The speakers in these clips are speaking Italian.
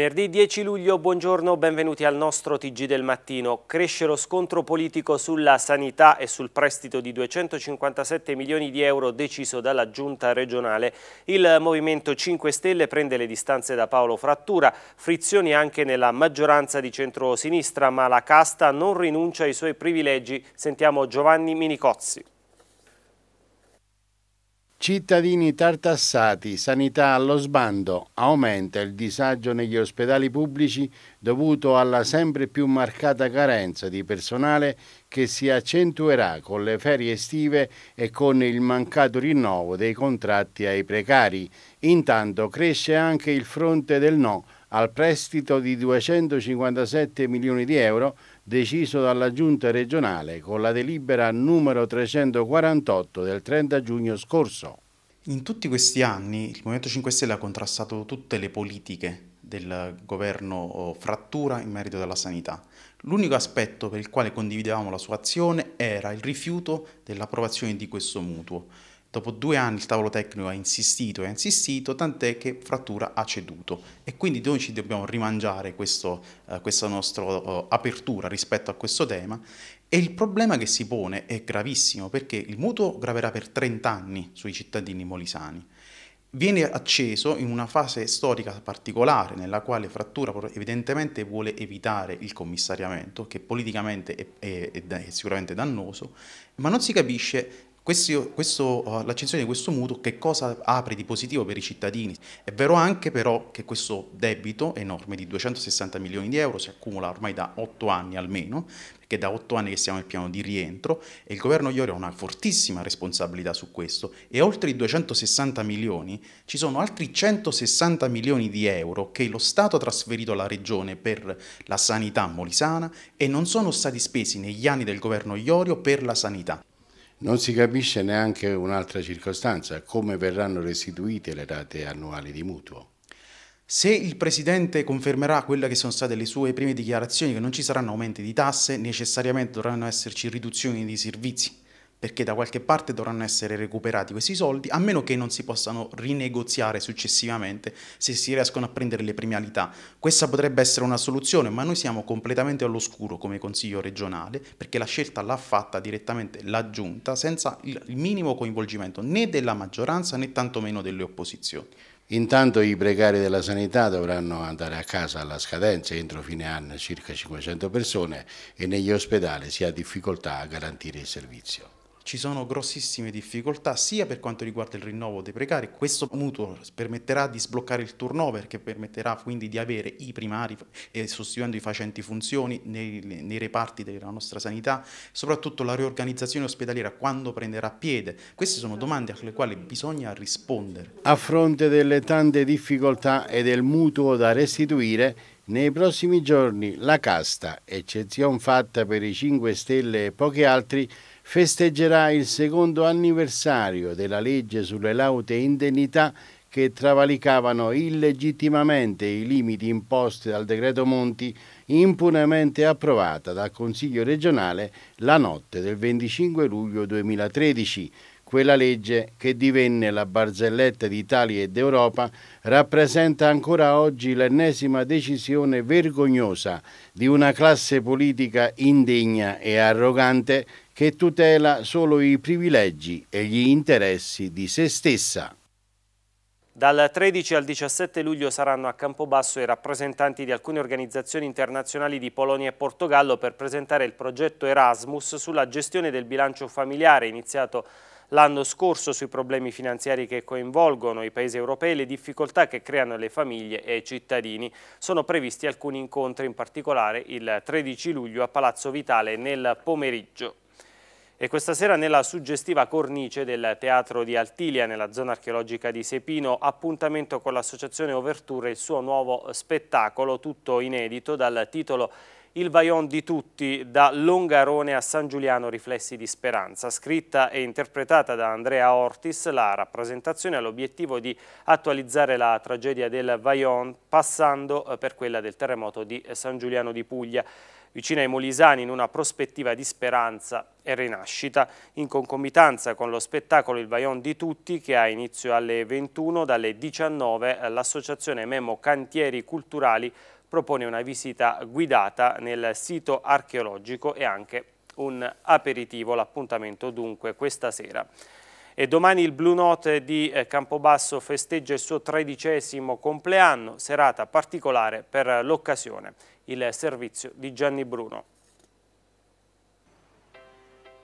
Venerdì 10 luglio, buongiorno, benvenuti al nostro Tg del mattino. Cresce lo scontro politico sulla sanità e sul prestito di 257 milioni di euro deciso dalla giunta regionale. Il Movimento 5 Stelle prende le distanze da Paolo Frattura, frizioni anche nella maggioranza di centro-sinistra, ma la casta non rinuncia ai suoi privilegi. Sentiamo Giovanni Minicozzi. Cittadini tartassati, sanità allo sbando, aumenta il disagio negli ospedali pubblici dovuto alla sempre più marcata carenza di personale che si accentuerà con le ferie estive e con il mancato rinnovo dei contratti ai precari. Intanto cresce anche il fronte del no al prestito di 257 milioni di euro deciso dalla Giunta regionale con la delibera numero 348 del 30 giugno scorso. In tutti questi anni il Movimento 5 Stelle ha contrastato tutte le politiche del governo oh, Frattura in merito alla sanità. L'unico aspetto per il quale condividevamo la sua azione era il rifiuto dell'approvazione di questo mutuo. Dopo due anni il tavolo tecnico ha insistito e ha insistito, tant'è che Frattura ha ceduto e quindi noi ci dobbiamo rimangiare questo, uh, questa nostra uh, apertura rispetto a questo tema e il problema che si pone è gravissimo perché il mutuo graverà per 30 anni sui cittadini molisani. Viene acceso in una fase storica particolare nella quale Frattura evidentemente vuole evitare il commissariamento, che politicamente è, è, è, è sicuramente dannoso, ma non si capisce questo, questo, eh, l'accensione di questo mutuo che cosa apre di positivo per i cittadini? È vero anche però che questo debito enorme di 260 milioni di euro si accumula ormai da 8 anni almeno, perché da 8 anni che siamo nel piano di rientro e il governo Iorio ha una fortissima responsabilità su questo e oltre i 260 milioni ci sono altri 160 milioni di euro che lo Stato ha trasferito alla Regione per la sanità molisana e non sono stati spesi negli anni del governo Iorio per la sanità. Non si capisce neanche un'altra circostanza, come verranno restituite le rate annuali di mutuo. Se il Presidente confermerà quelle che sono state le sue prime dichiarazioni, che non ci saranno aumenti di tasse, necessariamente dovranno esserci riduzioni di servizi perché da qualche parte dovranno essere recuperati questi soldi, a meno che non si possano rinegoziare successivamente se si riescono a prendere le premialità. Questa potrebbe essere una soluzione, ma noi siamo completamente all'oscuro come Consiglio regionale, perché la scelta l'ha fatta direttamente la Giunta senza il minimo coinvolgimento né della maggioranza né tantomeno delle opposizioni. Intanto i precari della sanità dovranno andare a casa alla scadenza entro fine anno circa 500 persone e negli ospedali si ha difficoltà a garantire il servizio ci sono grossissime difficoltà sia per quanto riguarda il rinnovo dei precari, questo mutuo permetterà di sbloccare il turnover che permetterà quindi di avere i primari eh, sostituendo i facenti funzioni nei, nei, reparti della nostra sanità, soprattutto la riorganizzazione ospedaliera quando prenderà piede, queste sono domande alle quali bisogna rispondere. A fronte delle tante difficoltà e del mutuo da restituire, nei prossimi giorni la casta, eccezione fatta per i 5 Stelle e pochi altri, festeggerà il secondo anniversario della legge sulle laute indennità che travalicavano illegittimamente i limiti imposti dal decreto Monti, impunemente approvata dal Consiglio regionale la notte del 25 luglio 2013 quella legge, che divenne la barzelletta d'Italia e d'Europa, rappresenta ancora oggi l'ennesima decisione vergognosa di una classe politica indegna e arrogante che tutela solo i privilegi e gli interessi di se stessa. Dal 13 al 17 luglio saranno a Campobasso i rappresentanti di alcune organizzazioni internazionali di Polonia e Portogallo per presentare il progetto Erasmus sulla gestione del bilancio familiare iniziato a l'anno scorso sui problemi finanziari che coinvolgono i paesi europei e le difficoltà che creano le famiglie e i cittadini. Sono previsti alcuni incontri, in particolare il 13 luglio a Palazzo Vitale nel pomeriggio. E questa sera nella suggestiva cornice del Teatro di Altilia, nella zona archeologica di Sepino, appuntamento con l'associazione Overture e il suo nuovo spettacolo, tutto inedito, dal titolo il Vaion di tutti, da Longarone a San Giuliano, riflessi di speranza. Scritta e interpretata da Andrea Ortis, la rappresentazione ha l'obiettivo di attualizzare la tragedia del Vaion passando eh, per quella del terremoto di eh, San Giuliano di Puglia vicino ai Molisani in una prospettiva di speranza e rinascita, in concomitanza con lo spettacolo Il Vaion di Tutti che ha inizio alle 21, dalle 19 eh, l'associazione Memo Cantieri Culturali propone una visita guidata nel sito archeologico e anche un aperitivo, l'appuntamento dunque questa sera. E domani il Blue Note di eh, Campobasso festeggia il suo tredicesimo compleanno, serata particolare per l'occasione, il servizio di Gianni Bruno.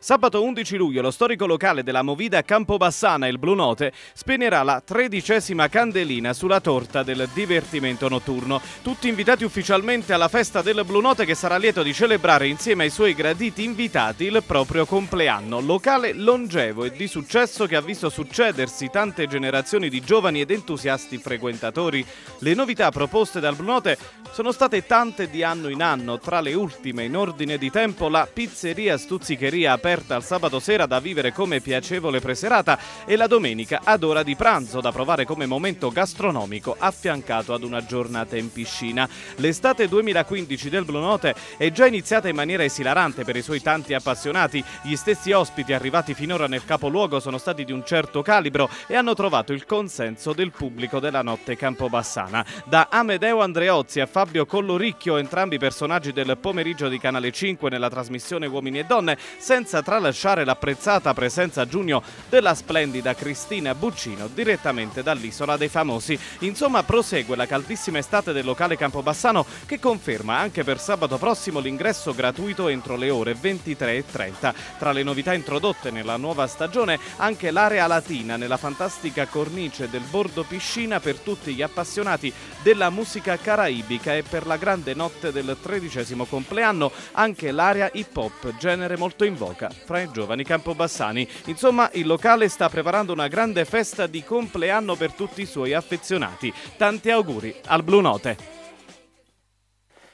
Sabato 11 luglio lo storico locale della Movida Campobassana, il Blu Note, spegnerà la tredicesima candelina sulla torta del divertimento notturno. Tutti invitati ufficialmente alla festa del Blu Note che sarà lieto di celebrare insieme ai suoi graditi invitati il proprio compleanno. Locale longevo e di successo che ha visto succedersi tante generazioni di giovani ed entusiasti frequentatori. Le novità proposte dal Blu Note sono state tante di anno in anno, tra le ultime in ordine di tempo la pizzeria stuzzicheria aperta aperta al sabato sera da vivere come piacevole preserata e la domenica ad ora di pranzo da provare come momento gastronomico affiancato ad una giornata in piscina. L'estate 2015 del Blue Note è già iniziata in maniera esilarante per i suoi tanti appassionati. Gli stessi ospiti arrivati finora nel capoluogo sono stati di un certo calibro e hanno trovato il consenso del pubblico della notte campobassana. Da Amedeo Andreozzi a Fabio Colloricchio, entrambi personaggi del pomeriggio di Canale 5 nella trasmissione Uomini e Donne, senza senza tralasciare l'apprezzata presenza a giugno della splendida Cristina Buccino direttamente dall'Isola dei Famosi. Insomma prosegue la caldissima estate del locale Campobassano che conferma anche per sabato prossimo l'ingresso gratuito entro le ore 23 e 30. Tra le novità introdotte nella nuova stagione anche l'area latina nella fantastica cornice del bordo piscina per tutti gli appassionati della musica caraibica e per la grande notte del tredicesimo compleanno anche l'area hip hop, genere molto in voga ricerca fra i giovani campobassani. Insomma, il locale sta preparando una grande festa di compleanno per tutti i suoi affezionati. Tanti auguri al Blu Note.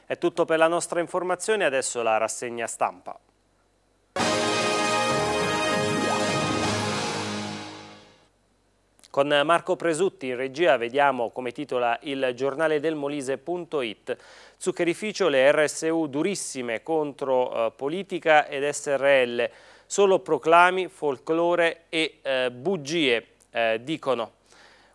È tutto per la nostra informazione, adesso la rassegna stampa. Con Marco Presutti in regia vediamo come titola il giornale del Molise.it Zuccherificio le RSU durissime contro eh, politica ed SRL, solo proclami, folklore e eh, bugie, eh, dicono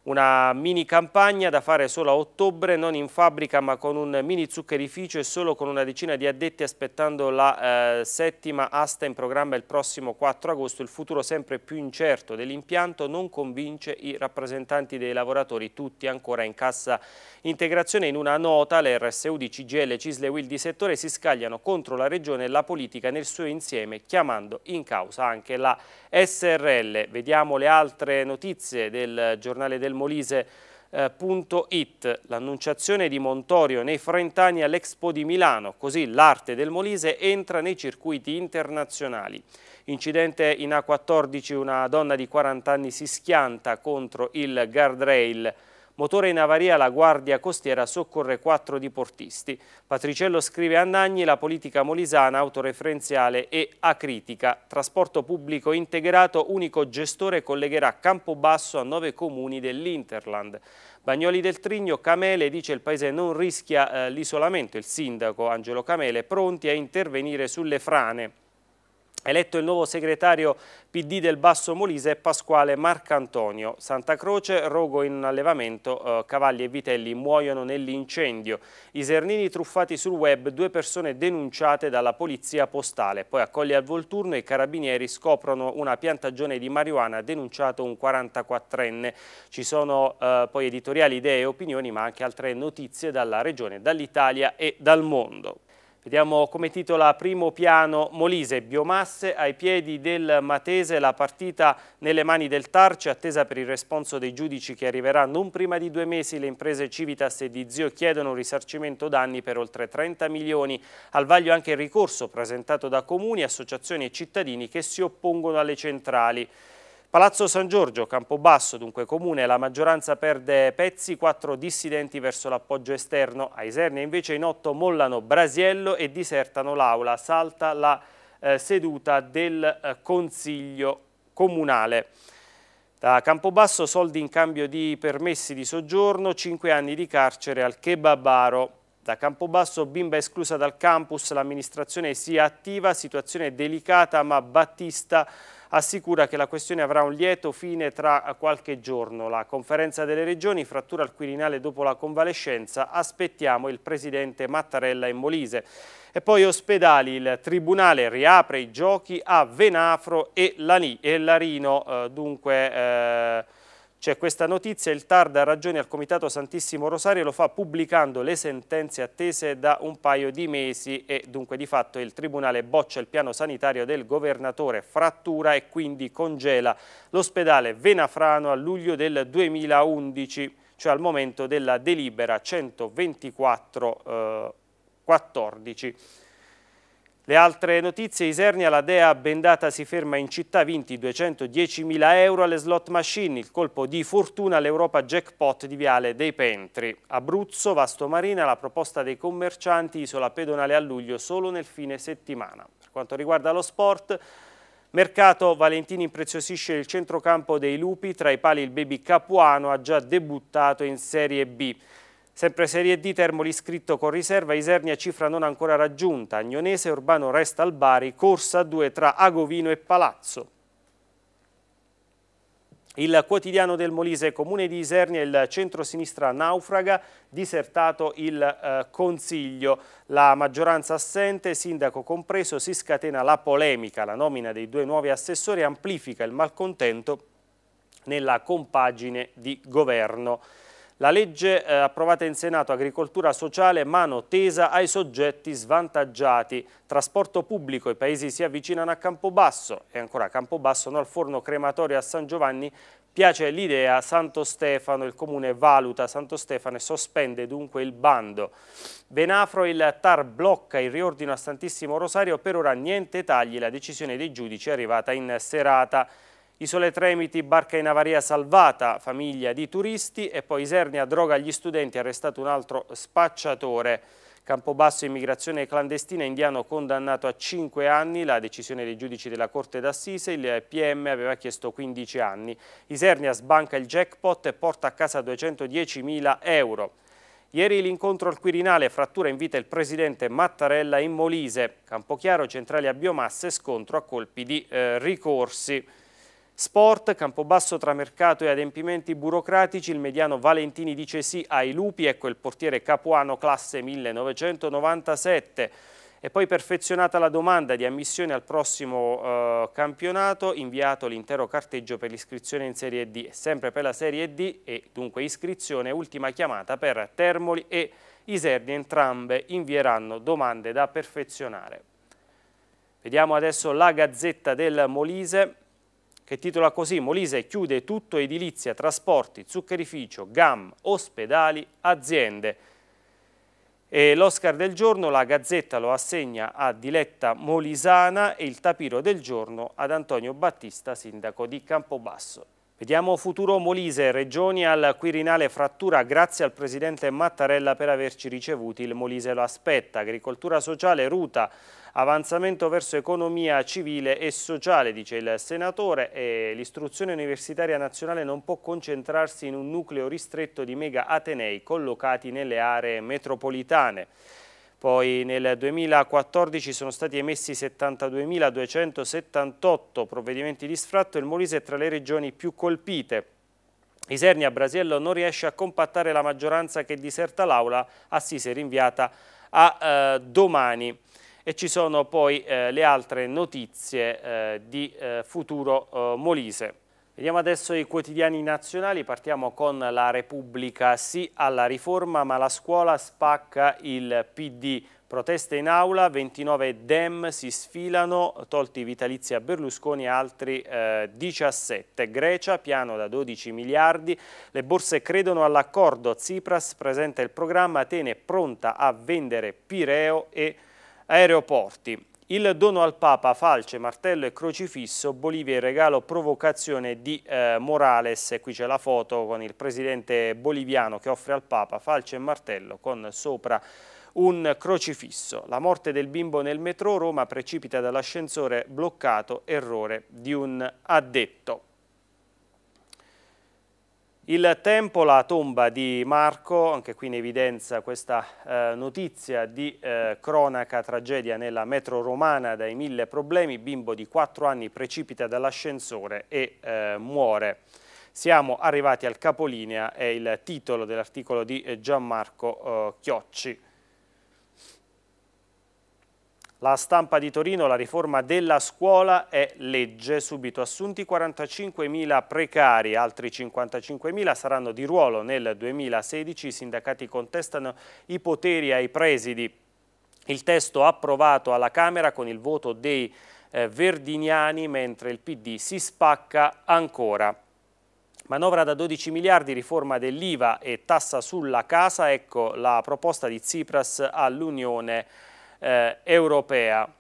una mini campagna da fare solo a ottobre, non in fabbrica ma con un mini zuccherificio e solo con una decina di addetti aspettando la eh, settima asta in programma il prossimo 4 agosto. Il futuro sempre più incerto dell'impianto non convince i rappresentanti dei lavoratori, tutti ancora in cassa integrazione. In una nota le di CGL, Cisle e Will di settore si scagliano contro la Regione e la politica nel suo insieme, chiamando in causa anche la SRL. Vediamo le altre notizie del giornale del mondo molise.it. Eh, L'annunciazione di Montorio nei Frentani all'Expo di Milano, così l'arte del Molise entra nei circuiti internazionali. Incidente in A14, una donna di 40 anni si schianta contro il guardrail Motore in avaria, la guardia costiera soccorre quattro diportisti. Patriciello scrive a Nagni la politica molisana autoreferenziale e acritica. Trasporto pubblico integrato, unico gestore collegherà Campobasso a nove comuni dell'Interland. Bagnoli del Trigno, Camele dice il paese non rischia eh, l'isolamento. Il sindaco Angelo Camele pronti a intervenire sulle frane. Eletto il nuovo segretario PD del Basso Molise Pasquale Marcantonio. Santa Croce, rogo in allevamento, eh, cavalli e vitelli muoiono nell'incendio. Isernini truffati sul web, due persone denunciate dalla polizia postale. Poi accoglie al Volturno i carabinieri scoprono una piantagione di marijuana denunciato un 44enne. Ci sono eh, poi editoriali, idee e opinioni ma anche altre notizie dalla regione, dall'Italia e dal mondo. Vediamo come titola primo piano Molise, biomasse ai piedi del Matese, la partita nelle mani del Tarce, attesa per il responso dei giudici che arriverà non prima di due mesi. Le imprese Civitas e di Zio chiedono un risarcimento danni per oltre 30 milioni. Al vaglio anche il ricorso presentato da comuni, associazioni e cittadini che si oppongono alle centrali. Palazzo San Giorgio, Campobasso, dunque comune, la maggioranza perde pezzi, quattro dissidenti verso l'appoggio esterno, a Isernia invece in otto mollano Brasiello e disertano l'aula, salta la eh, seduta del eh, Consiglio Comunale. Da Campobasso soldi in cambio di permessi di soggiorno, cinque anni di carcere al Kebabaro. Da Campobasso bimba esclusa dal campus, l'amministrazione si attiva, situazione delicata ma Battista assicura che la questione avrà un lieto fine tra qualche giorno. La conferenza delle regioni frattura al Quirinale dopo la convalescenza, aspettiamo il presidente Mattarella in Molise. E poi ospedali, il Tribunale riapre i giochi a Venafro e, Lani, e Larino, eh, dunque... Eh, c'è questa notizia, il TAR dà ragione al Comitato Santissimo Rosario lo fa pubblicando le sentenze attese da un paio di mesi e dunque di fatto il Tribunale boccia il piano sanitario del governatore, frattura e quindi congela l'ospedale Venafrano a luglio del 2011, cioè al momento della delibera 124-14. Eh, le altre notizie, Isernia, la Dea bendata si ferma in città, vinti 210.000 euro alle slot machine, il colpo di fortuna all'Europa jackpot di Viale dei Pentri. Abruzzo, Vasto Marina, la proposta dei commercianti, isola pedonale a luglio solo nel fine settimana. Per quanto riguarda lo sport, mercato, Valentini impreziosisce il centrocampo dei Lupi, tra i pali il baby Capuano ha già debuttato in Serie B. Sempre Serie D Termoli scritto con riserva, Isernia cifra non ancora raggiunta, Agnonese Urbano resta al Bari, corsa 2 tra Agovino e Palazzo. Il quotidiano del Molise, comune di Isernia, il centro-sinistra naufraga, disertato il eh, Consiglio. La maggioranza assente, sindaco compreso, si scatena la polemica. La nomina dei due nuovi assessori amplifica il malcontento nella compagine di governo. La legge eh, approvata in Senato Agricoltura Sociale mano tesa ai soggetti svantaggiati. Trasporto pubblico, i paesi si avvicinano a Campobasso e ancora a Campobasso, no al forno crematorio a San Giovanni, piace l'idea Santo Stefano, il comune valuta Santo Stefano e sospende dunque il bando. Benafro il TAR blocca il riordino a Santissimo Rosario, per ora niente tagli, la decisione dei giudici è arrivata in serata. Isole Tremiti, barca in avaria salvata, famiglia di turisti e poi Isernia droga agli studenti, arrestato un altro spacciatore. Campobasso immigrazione clandestina indiano condannato a 5 anni, la decisione dei giudici della Corte d'Assise, il PM aveva chiesto 15 anni. Isernia sbanca il jackpot e porta a casa 210.000 euro. Ieri l'incontro al Quirinale, frattura in vita il presidente Mattarella in Molise. Campochiaro, centrali a biomasse, scontro a colpi di eh, ricorsi. Sport, Campobasso tra mercato e adempimenti burocratici, il mediano Valentini dice sì ai lupi, ecco il portiere capuano classe 1997. E poi perfezionata la domanda di ammissione al prossimo eh, campionato, inviato l'intero carteggio per l'iscrizione in Serie D. Sempre per la Serie D e dunque iscrizione, ultima chiamata per Termoli e Iserni, entrambe invieranno domande da perfezionare. Vediamo adesso la Gazzetta del Molise che titola così Molise chiude tutto edilizia, trasporti, zuccherificio, GAM, ospedali, aziende. E L'Oscar del giorno la Gazzetta lo assegna a Diletta Molisana e il tapiro del giorno ad Antonio Battista, sindaco di Campobasso. Vediamo futuro Molise, Regioni al Quirinale frattura grazie al presidente Mattarella per averci ricevuti. Il Molise lo aspetta, agricoltura sociale, ruta, Avanzamento verso economia civile e sociale, dice il senatore, e l'istruzione universitaria nazionale non può concentrarsi in un nucleo ristretto di mega atenei collocati nelle aree metropolitane. Poi nel 2014 sono stati emessi 72.278 provvedimenti di sfratto e il Molise è tra le regioni più colpite. Isernia Brasiello non riesce a compattare la maggioranza che diserta l'aula, assise rinviata a eh, domani e ci sono poi eh, le altre notizie eh, di eh, futuro eh, Molise. Vediamo adesso i quotidiani nazionali, partiamo con la Repubblica sì alla riforma ma la scuola spacca il PD. Proteste in aula, 29 dem si sfilano, tolti vitalizi a Berlusconi altri eh, 17. Grecia, piano da 12 miliardi, le borse credono all'accordo, Tsipras presenta il programma, Atene pronta a vendere Pireo e Pireo Aeroporti. Il dono al Papa, falce, martello e crocifisso, Bolivia il regalo provocazione di eh, Morales. Qui c'è la foto con il presidente boliviano che offre al Papa falce e martello con sopra un crocifisso. La morte del bimbo nel metro Roma precipita dall'ascensore bloccato, errore di un addetto. Il tempo, la tomba di Marco, anche qui in evidenza questa eh, notizia di eh, cronaca tragedia nella metro romana dai mille problemi, bimbo di 4 anni precipita dall'ascensore e eh, muore. Siamo arrivati al capolinea, è il titolo dell'articolo di eh, Gianmarco eh, Chiocci. La stampa di Torino, la riforma della scuola è legge, subito assunti 45.000 precari, altri 55.000 saranno di ruolo nel 2016, i sindacati contestano i poteri ai presidi. Il testo approvato alla Camera con il voto dei eh, verdiniani, mentre il PD si spacca ancora. Manovra da 12 miliardi, riforma dell'IVA e tassa sulla casa, ecco la proposta di Tsipras all'Unione Europea eh, europea.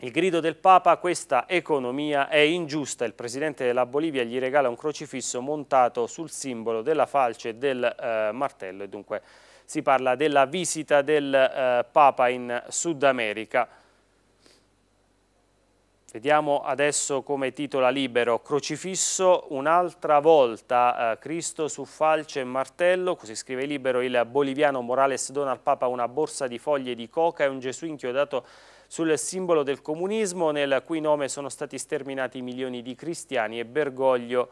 Il grido del Papa, questa economia è ingiusta, il Presidente della Bolivia gli regala un crocifisso montato sul simbolo della falce e del eh, martello e dunque si parla della visita del eh, Papa in Sud America. Vediamo adesso come titola libero Crocifisso un'altra volta eh, Cristo su falce e martello, così scrive libero il boliviano Morales dona al Papa una borsa di foglie di coca e un Gesù inchiodato sul simbolo del comunismo nel cui nome sono stati sterminati milioni di cristiani e Bergoglio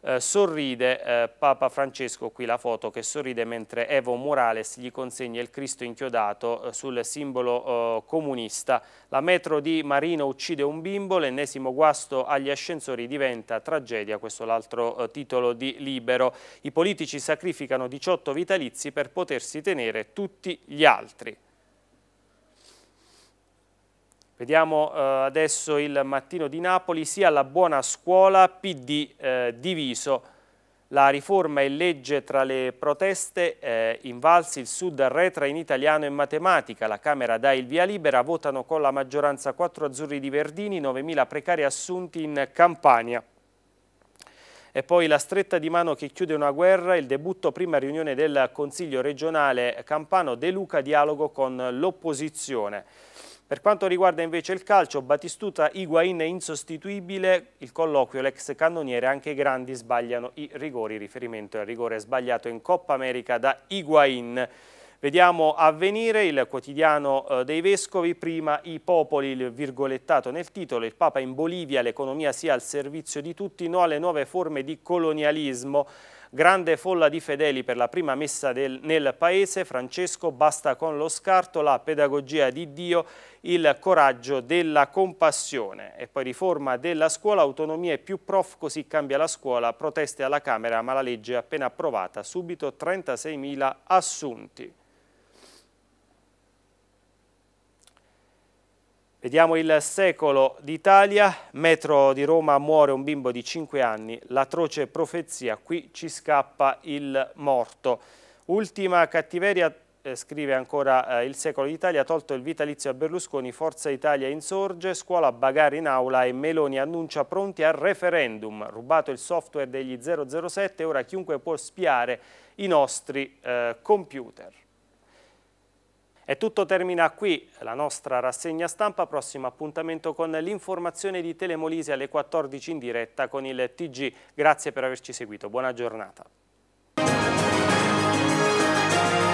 eh, sorride eh, Papa Francesco, qui la foto che sorride mentre Evo Morales gli consegna il Cristo inchiodato eh, sul simbolo eh, comunista. La metro di Marino uccide un bimbo, l'ennesimo guasto agli ascensori diventa tragedia, questo è l'altro eh, titolo di Libero. I politici sacrificano 18 vitalizi per potersi tenere tutti gli altri. Vediamo eh, adesso il mattino di Napoli, sia la buona scuola, PD eh, diviso, la riforma è legge tra le proteste, eh, Invalsi il Sud arretra in italiano e matematica, la Camera dà il via libera, votano con la maggioranza 4 azzurri di Verdini, 9.000 precari assunti in Campania. E poi la stretta di mano che chiude una guerra, il debutto prima riunione del Consiglio regionale Campano, De Luca dialogo con l'opposizione. Per quanto riguarda invece il calcio, Batistuta, Higuain è insostituibile, il colloquio, l'ex cannoniere, anche i grandi sbagliano i rigori, riferimento al rigore sbagliato in Coppa America da Higuain. Vediamo avvenire il quotidiano eh, dei Vescovi, prima i popoli, il virgolettato nel titolo, il Papa in Bolivia, l'economia sia al servizio di tutti, no alle nuove forme di colonialismo. Grande folla di fedeli per la prima messa del, nel paese, Francesco basta con lo scarto, la pedagogia di Dio, il coraggio della compassione. E poi riforma della scuola, autonomia e più prof, così cambia la scuola, proteste alla Camera, ma la legge è appena approvata, subito 36.000 assunti. Vediamo il secolo d'Italia, metro di Roma muore un bimbo di 5 anni, l'atroce profezia, qui ci scappa il morto. Ultima cattiveria, eh, scrive ancora eh, il secolo d'Italia, tolto il vitalizio a Berlusconi, Forza Italia insorge, scuola bagare in aula e Meloni annuncia pronti al referendum. Rubato il software degli 007, ora chiunque può spiare i nostri eh, computer. E tutto termina qui, la nostra rassegna stampa, prossimo appuntamento con l'informazione di Telemolise alle 14 in diretta con il TG. Grazie per averci seguito, buona giornata.